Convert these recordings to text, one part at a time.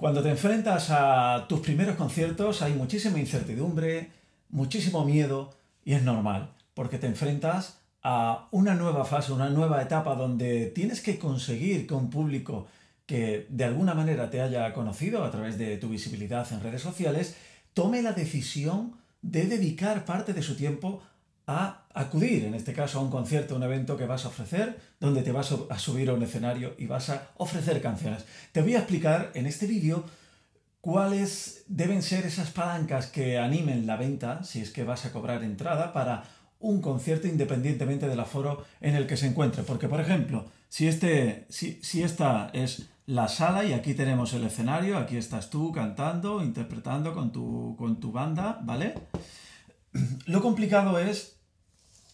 Cuando te enfrentas a tus primeros conciertos hay muchísima incertidumbre, muchísimo miedo y es normal, porque te enfrentas a una nueva fase, una nueva etapa donde tienes que conseguir que un público que de alguna manera te haya conocido a través de tu visibilidad en redes sociales, tome la decisión de dedicar parte de su tiempo a acudir, en este caso, a un concierto, a un evento que vas a ofrecer, donde te vas a subir a un escenario y vas a ofrecer canciones. Te voy a explicar en este vídeo cuáles deben ser esas palancas que animen la venta, si es que vas a cobrar entrada, para un concierto independientemente del aforo en el que se encuentre. Porque, por ejemplo, si, este, si, esta es la sala y aquí tenemos el escenario, aquí estás tú cantando, interpretando con tu, con tu banda, ¿vale? Lo complicado es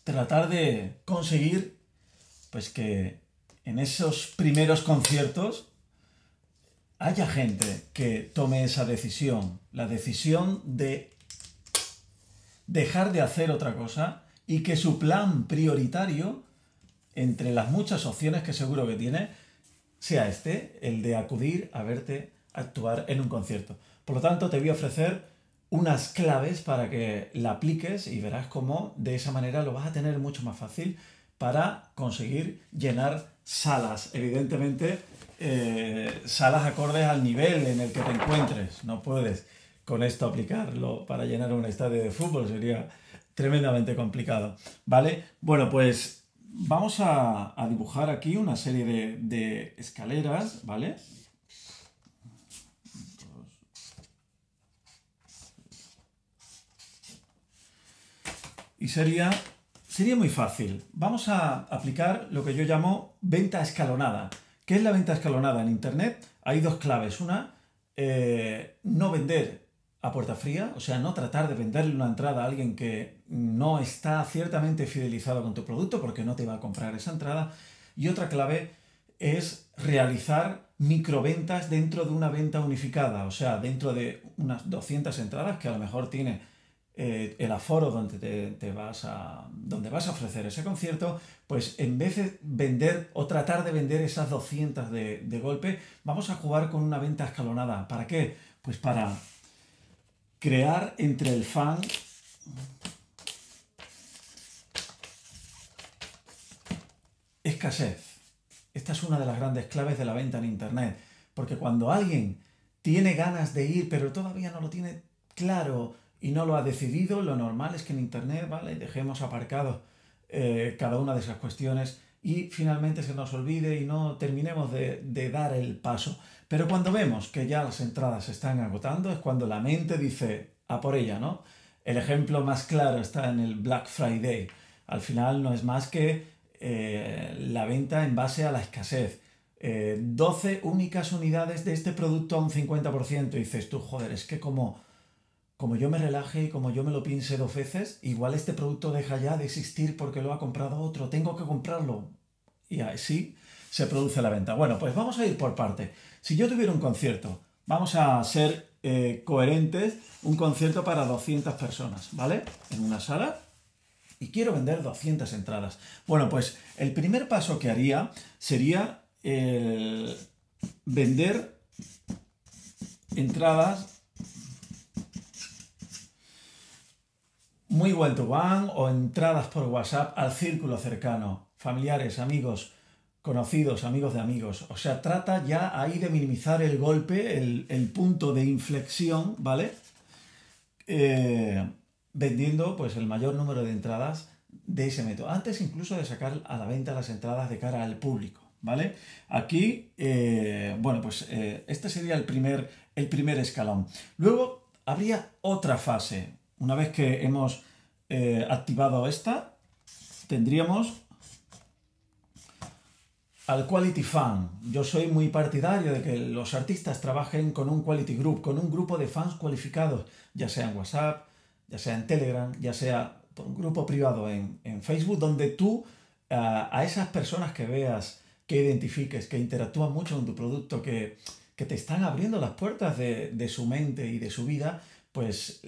tratar de conseguir pues que en esos primeros conciertos haya gente que tome esa decisión, la decisión de dejar de hacer otra cosa y que su plan prioritario, entre las muchas opciones que seguro que tiene, sea este, el de acudir a verte actuar en un concierto. Por lo tanto, te voy a ofrecer unas claves para que la apliques y verás cómo de esa manera lo vas a tener mucho más fácil para conseguir llenar salas, evidentemente eh, salas acordes al nivel en el que te encuentres. No puedes con esto aplicarlo para llenar un estadio de fútbol, sería tremendamente complicado. ¿Vale? Bueno, pues vamos a, dibujar aquí una serie de, de escaleras, ¿vale? Y sería, sería muy fácil. Vamos a aplicar lo que yo llamo venta escalonada. ¿Qué es la venta escalonada en Internet? Hay dos claves. Una, eh, no vender a puerta fría, o sea, no tratar de venderle una entrada a alguien que no está ciertamente fidelizado con tu producto porque no te va a comprar esa entrada. Y otra clave es realizar microventas dentro de una venta unificada, o sea, dentro de unas 200 entradas que a lo mejor tiene eh, el aforo donde te, vas a, donde vas a ofrecer ese concierto, pues en vez de vender o tratar de vender esas 200 de, de golpe, vamos a jugar con una venta escalonada. ¿Para qué? Pues para crear entre el fan escasez. Esta es una de las grandes claves de la venta en Internet, porque cuando alguien tiene ganas de ir, pero todavía no lo tiene claro, y no lo ha decidido, lo normal es que en Internet, ¿vale? Dejemos aparcado eh, cada una de esas cuestiones y finalmente se nos olvide y no terminemos de, dar el paso. Pero cuando vemos que ya las entradas se están agotando es cuando la mente dice, a por ella, ¿no? El ejemplo más claro está en el Black Friday. Al final no es más que eh, la venta en base a la escasez. 12 eh, únicas unidades de este producto a un 50%. Y dices tú, joder, es que como como yo me relaje y como yo me lo pinse dos veces, igual este producto deja ya de existir porque lo ha comprado otro, tengo que comprarlo. Y así se produce la venta. Bueno, pues vamos a ir por parte. Si yo tuviera un concierto, vamos a ser eh, coherentes, un concierto para 200 personas, ¿vale? En una sala. Y quiero vender 200 entradas. Bueno, pues el primer paso que haría sería vender entradas muy one to one o entradas por WhatsApp al círculo cercano, familiares, amigos, conocidos, amigos de amigos. O sea, trata ya ahí de minimizar el golpe, el, punto de inflexión, ¿vale? Eh, vendiendo pues el mayor número de entradas de ese método. Antes incluso de sacar a la venta las entradas de cara al público. ¿Vale? Aquí, eh, bueno, pues eh, este sería el primer, el primer escalón. Luego habría otra fase, una vez que hemos eh, activado esta, tendríamos al quality fan. Yo soy muy partidario de que los artistas trabajen con un quality group, con un grupo de fans cualificados, ya sea en WhatsApp, ya sea en Telegram, ya sea por un grupo privado en, Facebook, donde tú eh, a esas personas que veas, que identifiques, que interactúan mucho con tu producto, que, te están abriendo las puertas de, su mente y de su vida, pues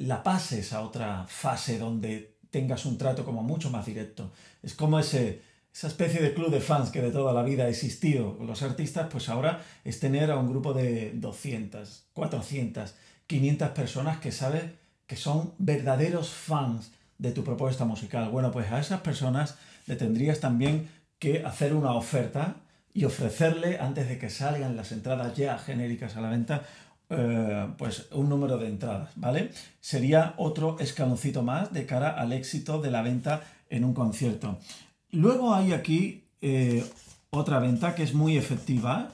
la pases a otra fase donde tengas un trato como mucho más directo. Es como ese, esa especie de club de fans que de toda la vida ha existido con los artistas, pues ahora es tener a un grupo de 200, 400, 500 personas que sabes que son verdaderos fans de tu propuesta musical. Bueno, pues a esas personas le tendrías también que hacer una oferta y ofrecerle, antes de que salgan las entradas ya genéricas a la venta, eh, pues un número de entradas, ¿vale? Sería otro escaloncito más de cara al éxito de la venta en un concierto. Luego hay aquí eh, otra venta que es muy efectiva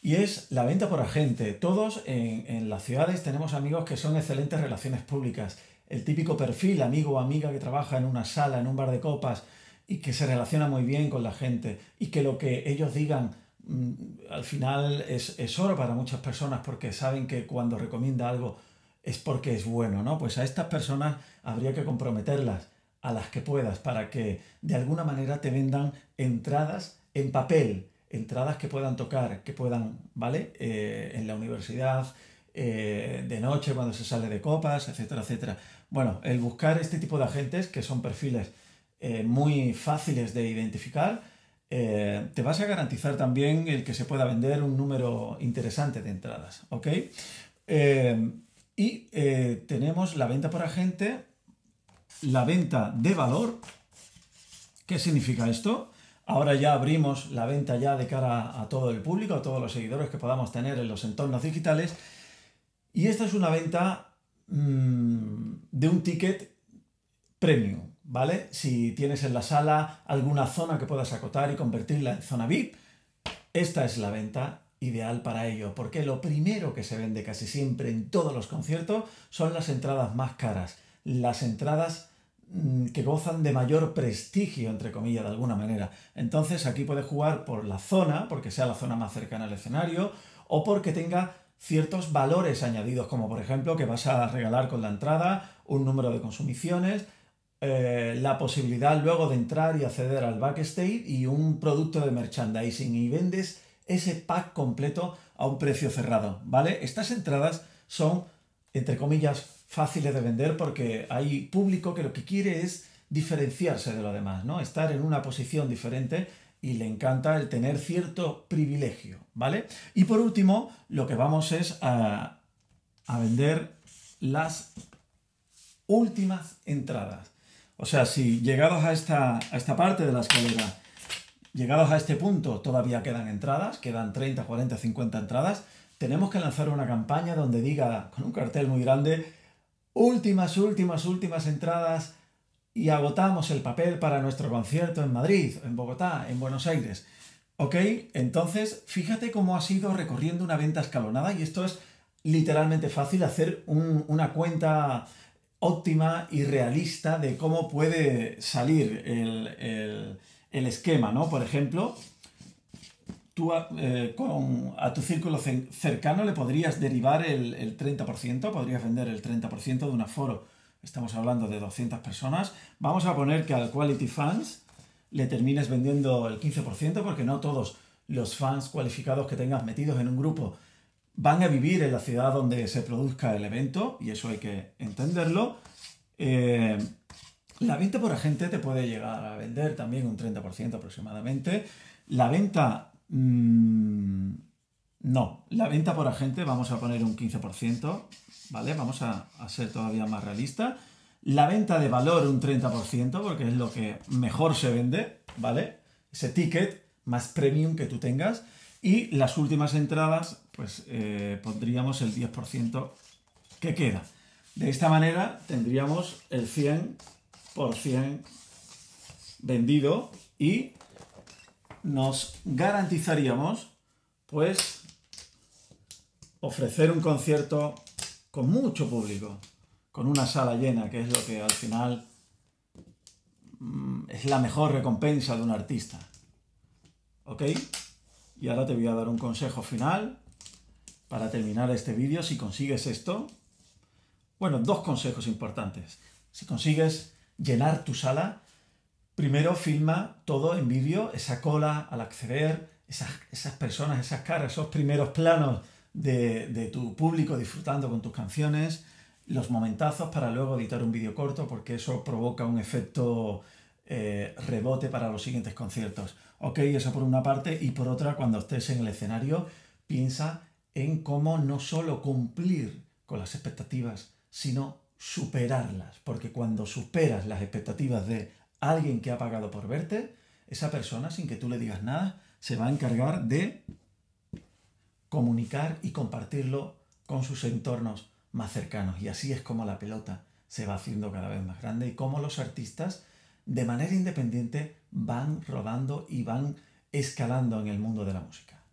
y es la venta por agente. Todos en, en las ciudades tenemos amigos que son excelentes relaciones públicas. El típico perfil, amigo o amiga que trabaja en una sala, en un bar de copas y que se relaciona muy bien con la gente y que lo que ellos digan Mm, al final es, oro para muchas personas porque saben que cuando recomienda algo es porque es bueno, ¿no? Pues a estas personas habría que comprometerlas a las que puedas para que de alguna manera te vendan entradas en papel, entradas que puedan tocar, que puedan, ¿vale? Eh, en la universidad, eh, de noche, cuando se sale de copas, etcétera, etcétera. Bueno, el buscar este tipo de agentes, que son perfiles eh, muy fáciles de identificar, eh, te vas a garantizar también el que se pueda vender un número interesante de entradas, ¿ok? Eh, y eh, tenemos la venta por agente, la venta de valor. ¿Qué significa esto? Ahora ya abrimos la venta ya de cara a todo el público, a todos los seguidores que podamos tener en los entornos digitales. Y esta es una venta mm, de un ticket premium. ¿vale? Si tienes en la sala alguna zona que puedas acotar y convertirla en zona VIP, esta es la venta ideal para ello, porque lo primero que se vende casi siempre en todos los conciertos son las entradas más caras, las entradas mm, que gozan de mayor prestigio, entre comillas, de alguna manera. Entonces aquí puedes jugar por la zona, porque sea la zona más cercana al escenario, o porque tenga ciertos valores añadidos, como por ejemplo que vas a regalar con la entrada un número de consumiciones, eh, la posibilidad luego de entrar y acceder al backstage y un producto de merchandising y vendes ese pack completo a un precio cerrado, ¿vale? Estas entradas son, entre comillas, fáciles de vender porque hay público que lo que quiere es diferenciarse de lo demás, ¿no? Estar en una posición diferente y le encanta el tener cierto privilegio, ¿vale? Y por último, lo que vamos es a vender las últimas entradas. O sea, si llegados a esta, a esta parte de la escalera, llegados a este punto, todavía quedan entradas, quedan 30, 40, 50 entradas, tenemos que lanzar una campaña donde diga con un cartel muy grande, últimas, últimas, últimas entradas y agotamos el papel para nuestro concierto en Madrid, en Bogotá, en Buenos Aires. ¿Ok? Entonces, fíjate cómo ha sido recorriendo una venta escalonada y esto es literalmente fácil hacer una cuenta óptima y realista de cómo puede salir el, esquema, ¿no? Por ejemplo, tú a, eh, tu círculo cercano le podrías derivar el, el 30%, podrías vender el 30% de un aforo. Estamos hablando de 200 personas. Vamos a poner que al Quality Fans le termines vendiendo el 15%, porque no todos los fans cualificados que tengas metidos en un grupo van a vivir en la ciudad donde se produzca el evento, y eso hay que entenderlo. Eh, la venta por agente te puede llegar a vender también un 30% aproximadamente. La venta... Mm, no, la venta por agente vamos a poner un 15%, ¿vale? Vamos a, a ser todavía más realistas. La venta de valor un 30%, porque es lo que mejor se vende, ¿vale? Ese ticket más premium que tú tengas. Y las últimas entradas, pues eh, pondríamos el 10% que queda. De esta manera tendríamos el 100% vendido y nos garantizaríamos pues ofrecer un concierto con mucho público, con una sala llena, que es lo que al final mm, es la mejor recompensa de un artista. ¿Ok? Y ahora te voy a dar un consejo final para terminar este vídeo. Si consigues esto, bueno, dos consejos importantes. Si consigues llenar tu sala, primero filma todo en vídeo, esa cola al acceder, esas, personas, esas caras, esos primeros planos de, de tu público disfrutando con tus canciones, los momentazos para luego editar un vídeo corto, porque eso provoca un efecto eh, rebote para los siguientes conciertos. Ok, eso por una parte y por otra, cuando estés en el escenario, piensa en cómo no solo cumplir con las expectativas, sino superarlas, porque cuando superas las expectativas de alguien que ha pagado por verte, esa persona, sin que tú le digas nada, se va a encargar de comunicar y compartirlo con sus entornos más cercanos. Y así es como la pelota se va haciendo cada vez más grande y como los artistas de manera independiente van rodando y van escalando en el mundo de la música.